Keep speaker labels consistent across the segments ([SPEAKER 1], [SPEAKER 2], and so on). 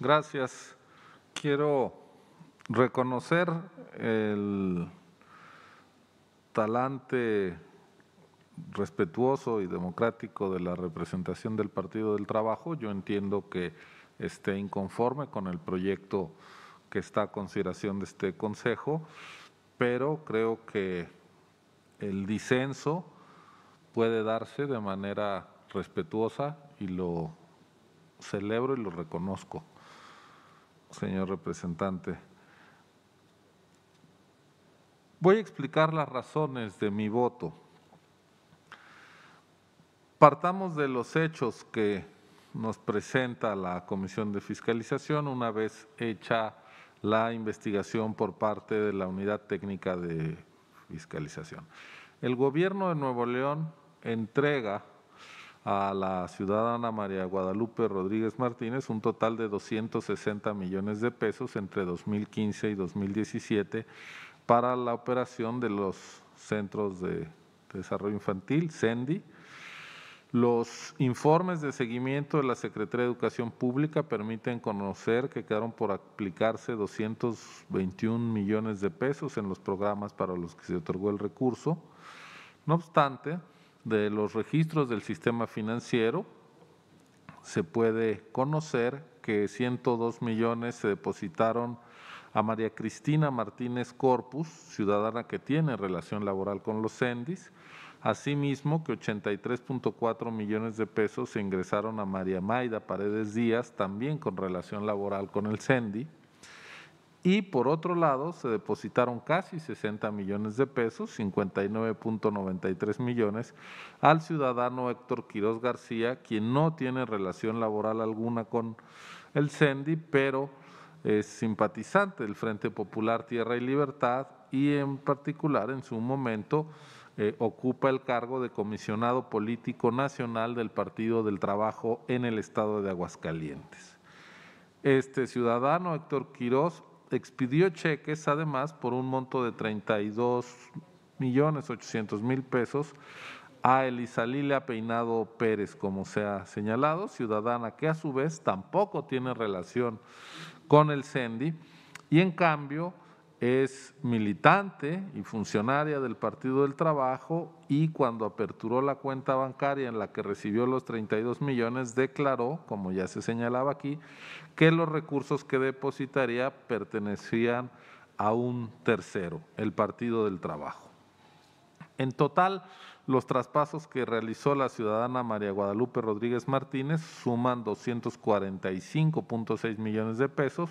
[SPEAKER 1] Gracias. Quiero reconocer el talante respetuoso y democrático de la representación del Partido del Trabajo. Yo entiendo que esté inconforme con el proyecto que está a consideración de este Consejo, pero creo que el disenso puede darse de manera respetuosa y lo celebro y lo reconozco señor representante. Voy a explicar las razones de mi voto. Partamos de los hechos que nos presenta la Comisión de Fiscalización una vez hecha la investigación por parte de la Unidad Técnica de Fiscalización. El gobierno de Nuevo León entrega a la ciudadana María Guadalupe Rodríguez Martínez un total de 260 millones de pesos entre 2015 y 2017 para la operación de los centros de desarrollo infantil, CENDI. Los informes de seguimiento de la Secretaría de Educación Pública permiten conocer que quedaron por aplicarse 221 millones de pesos en los programas para los que se otorgó el recurso. No obstante, de los registros del sistema financiero, se puede conocer que 102 millones se depositaron a María Cristina Martínez Corpus, ciudadana que tiene relación laboral con los CENDIS, asimismo que 83.4 millones de pesos se ingresaron a María Maida Paredes Díaz, también con relación laboral con el CENDI, y por otro lado se depositaron casi 60 millones de pesos, 59.93 millones, al ciudadano Héctor Quiroz García, quien no tiene relación laboral alguna con el CENDI, pero es simpatizante del Frente Popular Tierra y Libertad y en particular en su momento eh, ocupa el cargo de comisionado político nacional del Partido del Trabajo en el estado de Aguascalientes. Este ciudadano, Héctor Quirós, expidió cheques además por un monto de 32 millones 800 mil pesos a Elisa Lilia Peinado Pérez, como se ha señalado, ciudadana que a su vez tampoco tiene relación con el CENDI, y en cambio es militante y funcionaria del Partido del Trabajo y cuando aperturó la cuenta bancaria en la que recibió los 32 millones declaró, como ya se señalaba aquí, que los recursos que depositaría pertenecían a un tercero, el Partido del Trabajo. En total, los traspasos que realizó la ciudadana María Guadalupe Rodríguez Martínez suman 245.6 millones de pesos.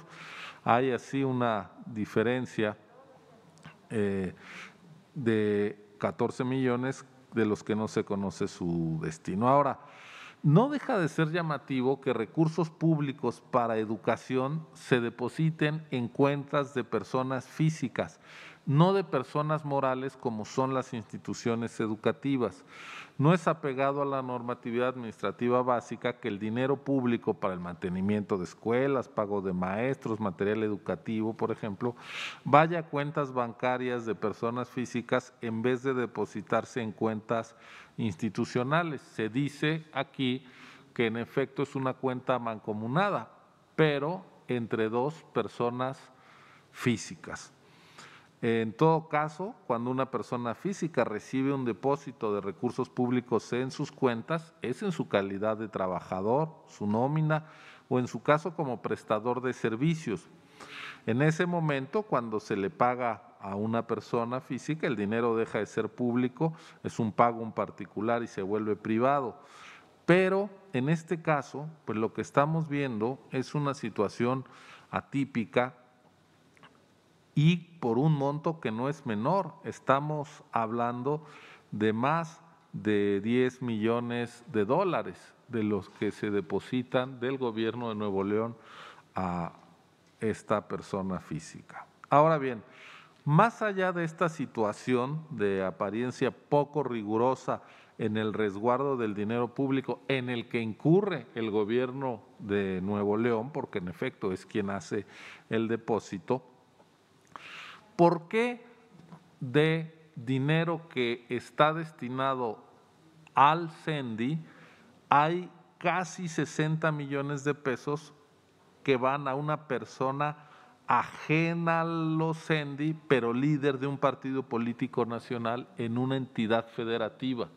[SPEAKER 1] Hay así una diferencia eh, de 14 millones de los que no se conoce su destino. Ahora, no deja de ser llamativo que recursos públicos para educación se depositen en cuentas de personas físicas no de personas morales como son las instituciones educativas. No es apegado a la normatividad administrativa básica que el dinero público para el mantenimiento de escuelas, pago de maestros, material educativo, por ejemplo, vaya a cuentas bancarias de personas físicas en vez de depositarse en cuentas institucionales. Se dice aquí que en efecto es una cuenta mancomunada, pero entre dos personas físicas. En todo caso, cuando una persona física recibe un depósito de recursos públicos en sus cuentas, es en su calidad de trabajador, su nómina o en su caso como prestador de servicios. En ese momento, cuando se le paga a una persona física, el dinero deja de ser público, es un pago en particular y se vuelve privado. Pero en este caso, pues lo que estamos viendo es una situación atípica y por un monto que no es menor. Estamos hablando de más de 10 millones de dólares de los que se depositan del gobierno de Nuevo León a esta persona física. Ahora bien, más allá de esta situación de apariencia poco rigurosa en el resguardo del dinero público en el que incurre el gobierno de Nuevo León, porque en efecto es quien hace el depósito, ¿Por qué de dinero que está destinado al CENDI hay casi 60 millones de pesos que van a una persona ajena a los CENDI, pero líder de un partido político nacional en una entidad federativa?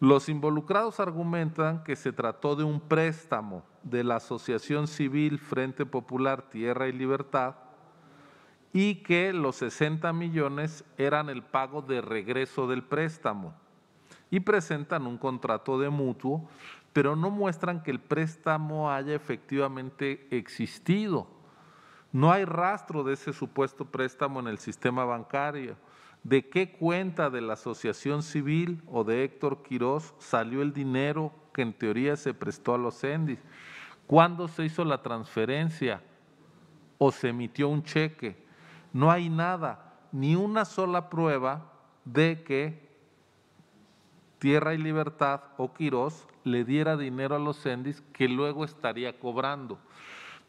[SPEAKER 1] Los involucrados argumentan que se trató de un préstamo de la Asociación Civil Frente Popular Tierra y Libertad y que los 60 millones eran el pago de regreso del préstamo. Y presentan un contrato de mutuo, pero no muestran que el préstamo haya efectivamente existido. No hay rastro de ese supuesto préstamo en el sistema bancario. ¿De qué cuenta de la asociación civil o de Héctor Quirós salió el dinero que en teoría se prestó a los ENDIS? ¿Cuándo se hizo la transferencia o se emitió un cheque? no hay nada, ni una sola prueba de que Tierra y Libertad o Quirós le diera dinero a los Sendis que luego estaría cobrando.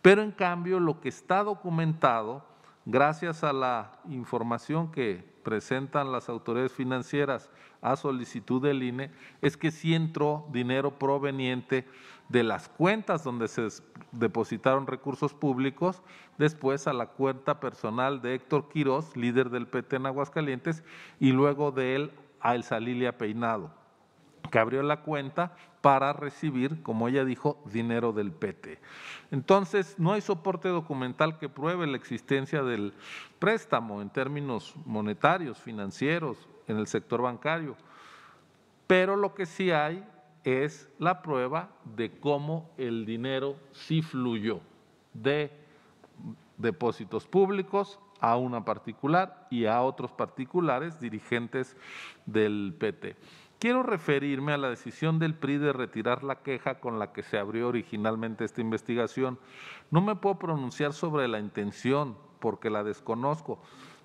[SPEAKER 1] Pero en cambio lo que está documentado, gracias a la información que presentan las autoridades financieras a solicitud del INE, es que sí entró dinero proveniente de las cuentas donde se depositaron recursos públicos, después a la cuenta personal de Héctor Quirós, líder del PT en Aguascalientes, y luego de él a El Salilia Peinado, que abrió la cuenta para recibir, como ella dijo, dinero del PT. Entonces, no hay soporte documental que pruebe la existencia del préstamo en términos monetarios, financieros, en el sector bancario, pero lo que sí hay es la prueba de cómo el dinero sí fluyó de depósitos públicos a una particular y a otros particulares dirigentes del PT. Quiero referirme a la decisión del PRI de retirar la queja con la que se abrió originalmente esta investigación. No me puedo pronunciar sobre la intención porque la desconozco,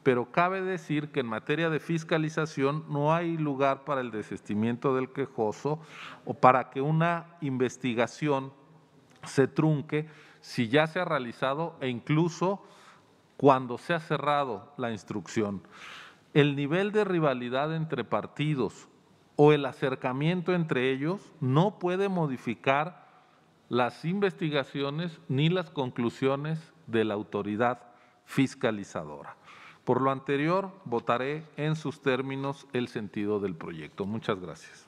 [SPEAKER 1] pero cabe decir que en materia de fiscalización no hay lugar para el desestimiento del quejoso o para que una investigación se trunque si ya se ha realizado e incluso cuando se ha cerrado la instrucción. El nivel de rivalidad entre partidos o el acercamiento entre ellos no puede modificar las investigaciones ni las conclusiones de la autoridad fiscalizadora. Por lo anterior, votaré en sus términos el sentido del proyecto. Muchas gracias.